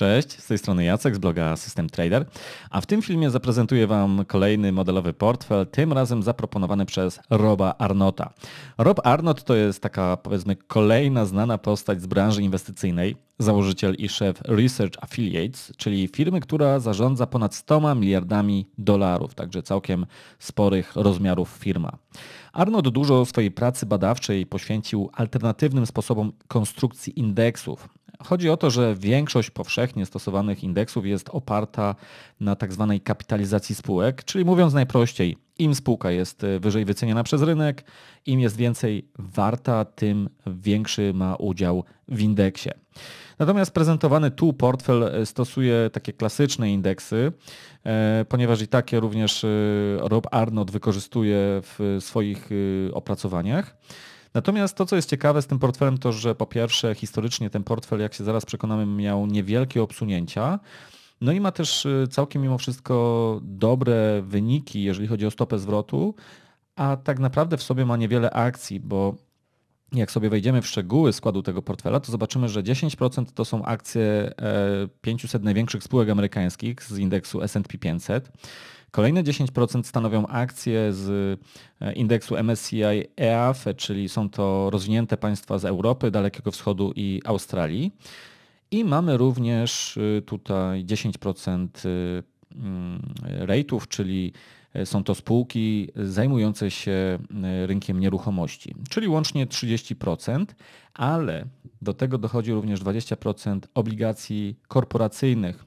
Cześć, z tej strony Jacek z bloga System Trader, a w tym filmie zaprezentuję Wam kolejny modelowy portfel, tym razem zaproponowany przez Roba Arnota. Rob Arnott to jest taka powiedzmy kolejna znana postać z branży inwestycyjnej, założyciel i szef Research Affiliates, czyli firmy, która zarządza ponad 100 miliardami dolarów, także całkiem sporych rozmiarów firma. Arnott dużo swojej pracy badawczej poświęcił alternatywnym sposobom konstrukcji indeksów. Chodzi o to, że większość powszechnie stosowanych indeksów jest oparta na tzw. Tak kapitalizacji spółek, czyli mówiąc najprościej, im spółka jest y, wyżej wyceniana przez rynek, im jest więcej warta, tym większy ma udział w indeksie. Natomiast prezentowany tu portfel y, stosuje takie klasyczne indeksy, y, ponieważ i takie również Rob Arnold wykorzystuje w swoich opracowaniach. Natomiast to, co jest ciekawe z tym portfelem, to że po pierwsze historycznie ten portfel, jak się zaraz przekonamy, miał niewielkie obsunięcia. No i ma też y, całkiem mimo wszystko dobre wyniki, jeżeli chodzi o stopę zwrotu, a tak naprawdę w sobie ma niewiele akcji, bo jak sobie wejdziemy w szczegóły składu tego portfela, to zobaczymy, że 10% to są akcje 500 e, największych spółek amerykańskich z indeksu S&P 500. Kolejne 10% stanowią akcje z e, indeksu MSCI EAF, e, czyli są to rozwinięte państwa z Europy, Dalekiego Wschodu i Australii. I mamy również y, tutaj 10% y, mm, rate'ów, czyli E, są to spółki zajmujące się e, rynkiem nieruchomości, czyli łącznie 30%, ale do tego dochodzi również 20% obligacji korporacyjnych.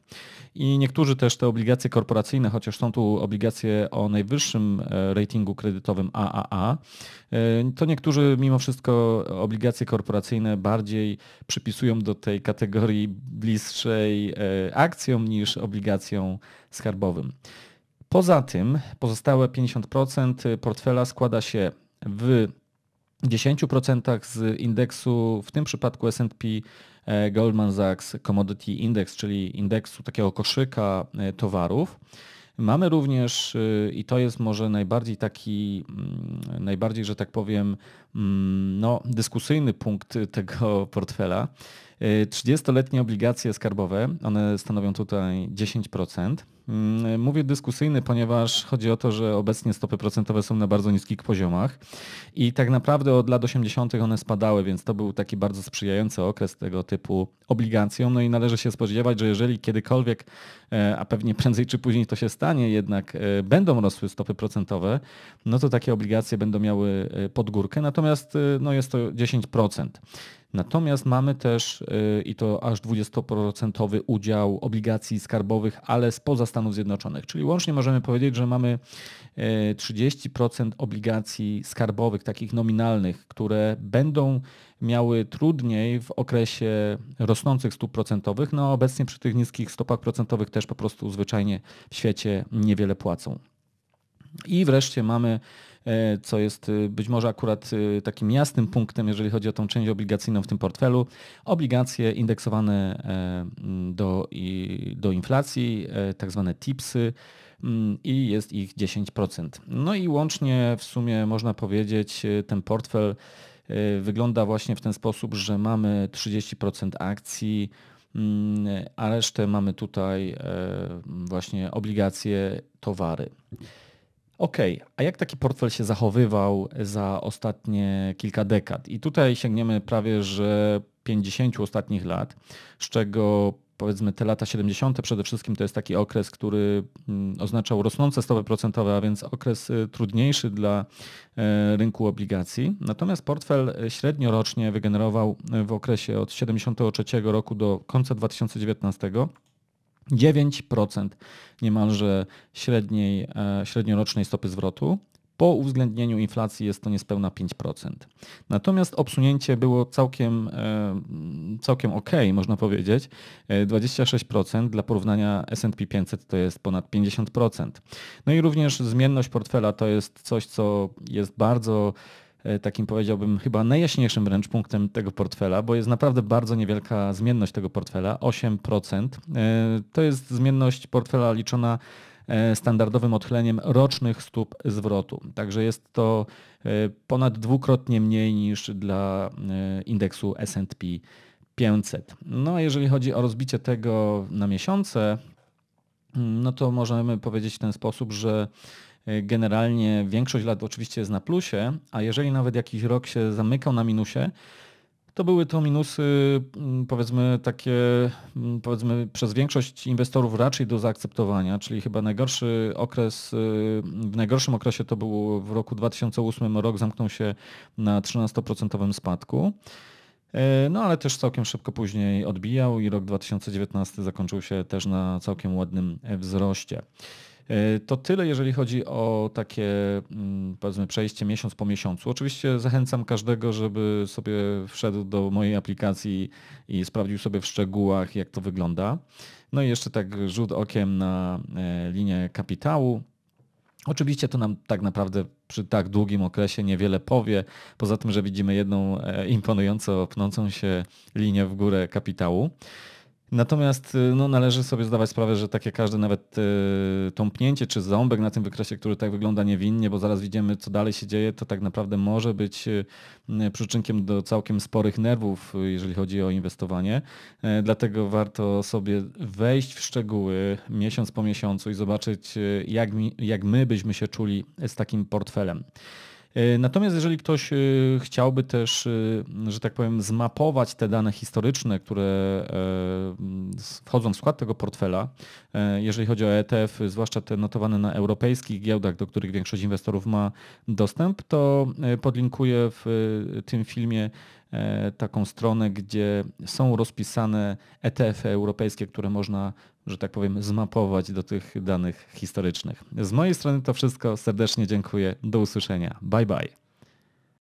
I niektórzy też te obligacje korporacyjne, chociaż są tu obligacje o najwyższym e, ratingu kredytowym AAA, to niektórzy mimo wszystko obligacje korporacyjne bardziej przypisują do tej kategorii bliższej akcjom niż obligacjom skarbowym. Poza tym pozostałe 50% portfela składa się w 10% z indeksu, w tym przypadku S&P e, Goldman Sachs Commodity Index, czyli indeksu takiego koszyka e, towarów. Mamy również, e, i to jest może najbardziej taki, mm, najbardziej, że tak powiem, mm, no, dyskusyjny punkt tego portfela, 30-letnie obligacje skarbowe, one stanowią tutaj 10%. Mm, mówię dyskusyjny, ponieważ chodzi o to, że obecnie stopy procentowe są na bardzo niskich poziomach i tak naprawdę od lat 80. one spadały, więc to był taki bardzo sprzyjający okres tego typu obligacjom. No i należy się spodziewać, że jeżeli kiedykolwiek, e, a pewnie prędzej czy później to się stanie, jednak e, będą rosły stopy procentowe, no to takie obligacje będą miały e, podgórkę, natomiast no jest to 10%. Natomiast mamy też y, i to aż 20% udział obligacji skarbowych, ale spoza Stanów Zjednoczonych. Czyli łącznie możemy powiedzieć, że mamy 30% y, obligacji skarbowych, takich nominalnych, które będą miały trudniej w okresie rosnących stóp procentowych. No obecnie przy tych niskich stopach procentowych też po prostu zwyczajnie w świecie niewiele płacą. I wreszcie mamy e, co jest e, być może akurat e, takim jasnym punktem, jeżeli chodzi o tą część obligacyjną w tym portfelu. Obligacje indeksowane do, do inflacji, tak zwane tipsy i jest ich 10%. No i łącznie w sumie można powiedzieć ten portfel wygląda właśnie w ten sposób, że mamy 30% akcji, a resztę mamy tutaj właśnie obligacje, towary. Okej, okay. a jak taki portfel się zachowywał za ostatnie kilka dekad? I tutaj sięgniemy prawie, że 50 ostatnich lat, z czego powiedzmy te lata 70. przede wszystkim to jest taki okres, który mm, oznaczał rosnące stopy procentowe, a więc okres y, trudniejszy dla e, rynku obligacji. Natomiast portfel e, średniorocznie wygenerował e, w okresie od 73 roku do końca 2019 9% niemalże średniej, e, średniorocznej stopy zwrotu. Po uwzględnieniu inflacji jest to niespełna 5%. Natomiast obsunięcie było całkiem, e, całkiem ok, można powiedzieć. 26% e, dla porównania S&P 500 to jest ponad 50%. No i również zmienność portfela to jest coś, co jest bardzo E, takim powiedziałbym chyba najjaśniejszym wręcz punktem tego portfela, bo jest naprawdę bardzo niewielka zmienność tego portfela, 8%. E, to jest zmienność portfela liczona e, standardowym odchyleniem rocznych stóp zwrotu. Także jest to ponad dwukrotnie mniej niż dla indeksu S&P 500. No a jeżeli chodzi o rozbicie tego na miesiące, no to możemy powiedzieć w ten sposób, że Y, generalnie większość lat oczywiście jest na plusie, a jeżeli nawet jakiś rok się zamykał na minusie, to były to minusy mm, powiedzmy takie, mm, powiedzmy przez większość inwestorów raczej do zaakceptowania, czyli chyba najgorszy okres, y, w najgorszym okresie to był w roku 2008, rok zamknął się na 13% spadku. Y, no ale też całkiem szybko później odbijał i rok 2019 zakończył się też na całkiem ładnym e, wzroście. E, to tyle, jeżeli chodzi o takie mm, powiedzmy przejście miesiąc po miesiącu. Oczywiście zachęcam każdego, żeby sobie wszedł do mojej aplikacji i sprawdził sobie w szczegółach, jak to wygląda. No i jeszcze tak rzut okiem na e, linię kapitału. Oczywiście to nam tak naprawdę przy tak długim okresie niewiele powie, poza tym, że widzimy jedną e, imponująco pnącą się linię w górę kapitału. Natomiast y, no, należy sobie zdawać sprawę, że takie każde nawet y, tąpnięcie czy ząbek na tym wykresie, który tak wygląda niewinnie, bo zaraz widzimy, co dalej się dzieje, to tak naprawdę może być y, y, przyczynkiem do całkiem sporych nerwów, jeżeli chodzi o inwestowanie. E, dlatego warto sobie wejść w szczegóły miesiąc po miesiącu i zobaczyć, jak, mi, jak my byśmy się czuli z takim portfelem. E, natomiast jeżeli ktoś e, chciałby też, e, że tak powiem, zmapować te dane historyczne, które wchodzą w skład tego portfela, jeżeli chodzi o ETF, zwłaszcza te notowane na europejskich giełdach, do których większość inwestorów ma dostęp, to podlinkuję w tym filmie taką stronę, gdzie są rozpisane ETF -y europejskie, które można że tak powiem, zmapować do tych danych historycznych. Z mojej strony to wszystko. Serdecznie dziękuję. Do usłyszenia. Bye bye.